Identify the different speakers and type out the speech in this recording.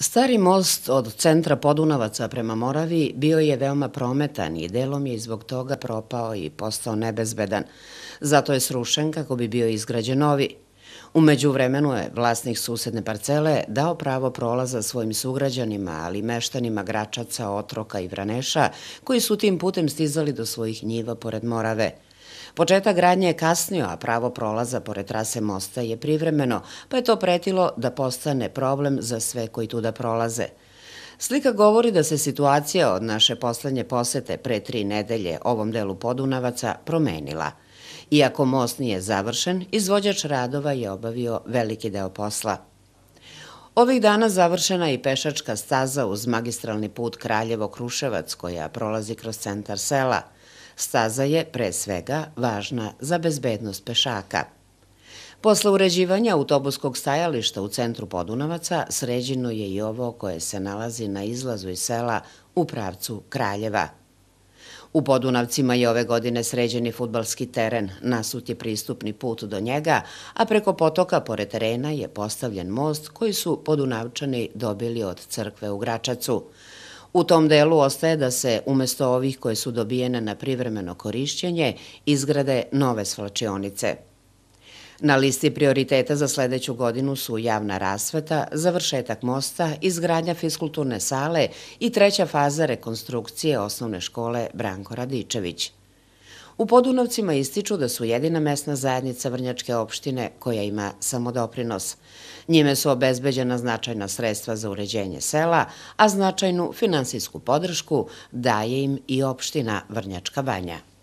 Speaker 1: Stari most od centra Podunavaca prema Moravi bio je veoma prometan i delom je zbog toga propao i postao nebezbedan. Zato je srušen kako bi bio izgrađen novi. Umeđu vremenu je vlasnik susedne parcele dao pravo prolaza svojim sugrađanima, ali meštanima Gračaca, Otroka i Vraneša, koji su tim putem stizali do svojih njiva pored Morave – Početak gradnje je kasnio, a pravo prolaza pored trase mosta je privremeno, pa je to pretilo da postane problem za sve koji tuda prolaze. Slika govori da se situacija od naše poslednje posete pre tri nedelje ovom delu Podunavaca promenila. Iako most nije završen, izvođač radova je obavio veliki deo posla. Ovih dana završena je i pešačka staza uz magistralni put Kraljevo-Kruševac koja prolazi kroz centar sela – Staza je pre svega važna za bezbednost pešaka. Posle uređivanja autobuskog stajališta u centru Podunavaca sređeno je i ovo koje se nalazi na izlazu iz sela u pravcu Kraljeva. U Podunavcima je ove godine sređeni futbalski teren, nasut je pristupni put do njega, a preko potoka pored terena je postavljen most koji su Podunavčani dobili od crkve u Gračacu. U tom delu ostaje da se umesto ovih koje su dobijene na privremeno korišćenje izgrade nove svlačionice. Na listi prioriteta za sledeću godinu su javna rasveta, završetak mosta, izgradnja fiskulturne sale i treća faza rekonstrukcije osnovne škole Branko Radičević. U Podunovcima ističu da su jedina mesna zajednica Vrnjačke opštine koja ima samodoprinos. Njime su obezbeđena značajna sredstva za uređenje sela, a značajnu finansijsku podršku daje im i opština Vrnjačka banja.